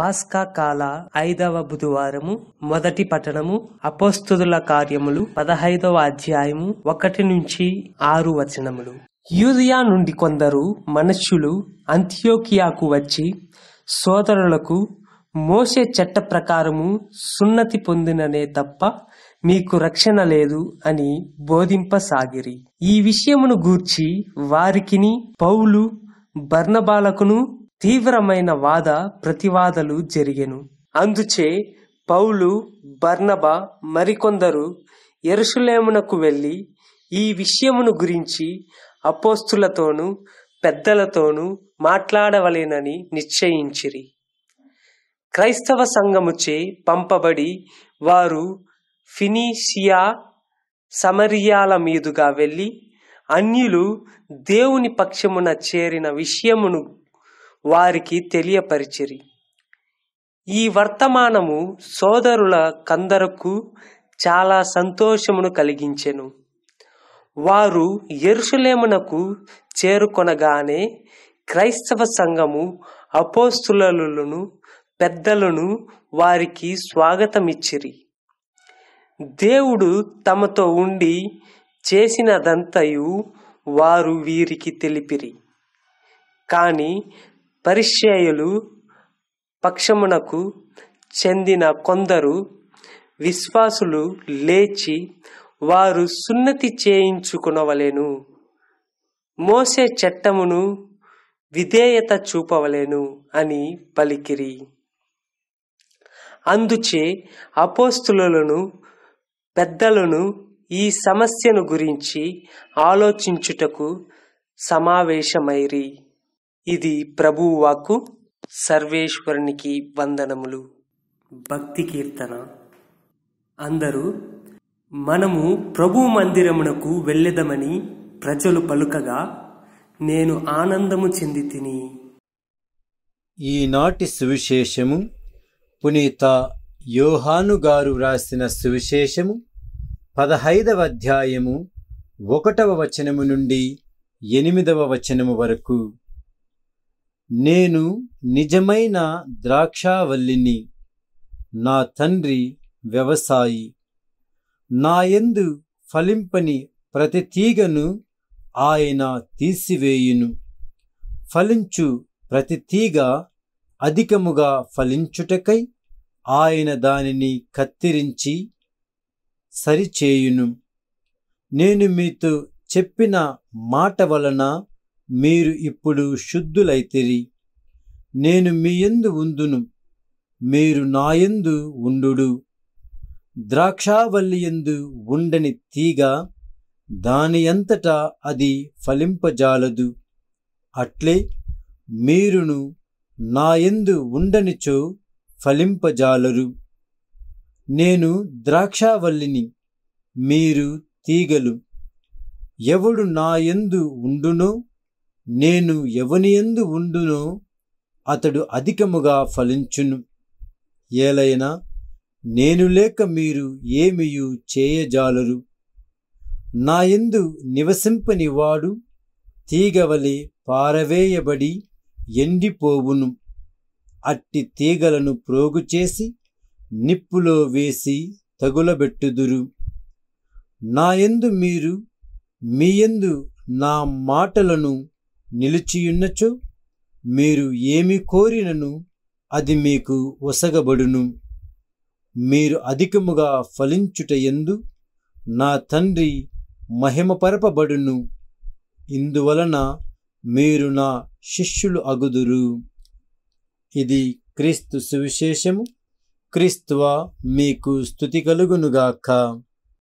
పాస్కా కాల ఐదవ బుధవారము మొదటి పట్టణము అపోస్తుల కార్యములు పదహైదవ అధ్యాయము ఒకటి నుంచి ఆరు వచనములు యూరియా నుండి కొందరు మనుష్యులు అంత్యోకియాకు వచ్చి సోదరులకు మోసే చట్ట ప్రకారము సున్నతి పొందిననే తప్ప మీకు రక్షణ లేదు అని బోధింపసాగిరి ఈ విషయమును గూర్చి వారికిని పౌలు బర్ణబాలకును తీవ్రమైన వాద ప్రతివాదలు జరిగెను అందుచే పౌలు బర్నబ మరికొందరు ఎరుషులేమునకు వెళ్ళి ఈ విషయమును గురించి అపోస్తులతోనూ పెద్దలతోనూ మాట్లాడవలేనని నిశ్చయించిరి క్రైస్తవ సంఘముచే పంపబడి వారు ఫినీషియా సమరియాల మీదుగా వెళ్ళి అన్యులు దేవుని పక్షమున చేరిన విషయమును వారికి తెలియపరిచిరి ఈ వర్తమానము సోదరుల కందరకు చాలా సంతోషమును కలిగించెను వారు ఎరుషులేమునకు చేరుకొనగానే క్రైస్తవ సంఘము అపోస్తులను పెద్దలను వారికి స్వాగతమిచ్చిరి దేవుడు తమతో ఉండి చేసినదంతయు వారు వీరికి తెలిపిరి కానీ పరిచయులు పక్షమునకు చెందిన కొందరు విశ్వాసులు లేచి వారు సున్నతి చేయించుకునవలేను మోసే చట్టమును విధేయత చూపవలేను అని పలికిరి అందుచే అపోస్తులను పెద్దలను ఈ సమస్యను గురించి ఆలోచించుటకు సమావేశమైరి ఇది ప్రభువు వాక్కు సర్వేశ్వరునికి వందనములు భక్తి కీర్తన అందరూ మనము ప్రభు మందిరమునకు వెళ్ళెదమని ప్రజలు పలుకగా నేను ఆనందము చెంది తిని ఈనాటి సువిశేషము పునీత యోహాను గారు వ్రాసిన సువిశేషము పదహైదవ అధ్యాయము ఒకటవ వచనము నుండి ఎనిమిదవ వచనము వరకు నేను నిజమైన ద్రాక్షావల్లిని నా తండ్రి వ్యవసాయి నాయందు ఫలింపని ప్రతి తీగను ఆయన తీసివేయును ఫలించు ప్రతి తీగ అధికముగా ఫలించుటకై ఆయన దానిని కత్తిరించి సరిచేయును నేను మీతో చెప్పిన మాట వలన మీరు ఇప్పుడు శుద్ధులైతిరి నేను మీయందు ఉందును మీరు నాయందు ఉండు ద్రాక్షావల్లియందు ఉండని తీగ దాని అంతటా అది ఫలింపజాలదు అట్లే మీరును నాయందు ఉండనిచో ఫలింపజాలరు నేను ద్రాక్షావల్లిని మీరు తీగలు ఎవడు నాయందు ఉండునో నేను ఎవనియందు ఉండునో అతడు అధికముగా ఫలించును ఏలైనా నేను లేక మీరు ఏమియు చేయజాలరు నాయందు నివసింపనివాడు తీగవలి పారవేయబడి ఎండిపోవును అట్టి తీగలను ప్రోగుచేసి నిప్పులో వేసి తగులబెట్టుదురు నాయందు మీరు మీయందు నా మాటలను నిలిచియున్నచో మీరు ఏమి కోరినను అది మీకు వసగబడును మీరు అధికముగా ఫలించుటయందు నా తండ్రి మహిమపరపబడును ఇందువలన మీరు నా శిష్యులు అగుదురు ఇది క్రీస్తు సువిశేషము క్రీస్తువా మీకు స్థుతి కలుగునుగాక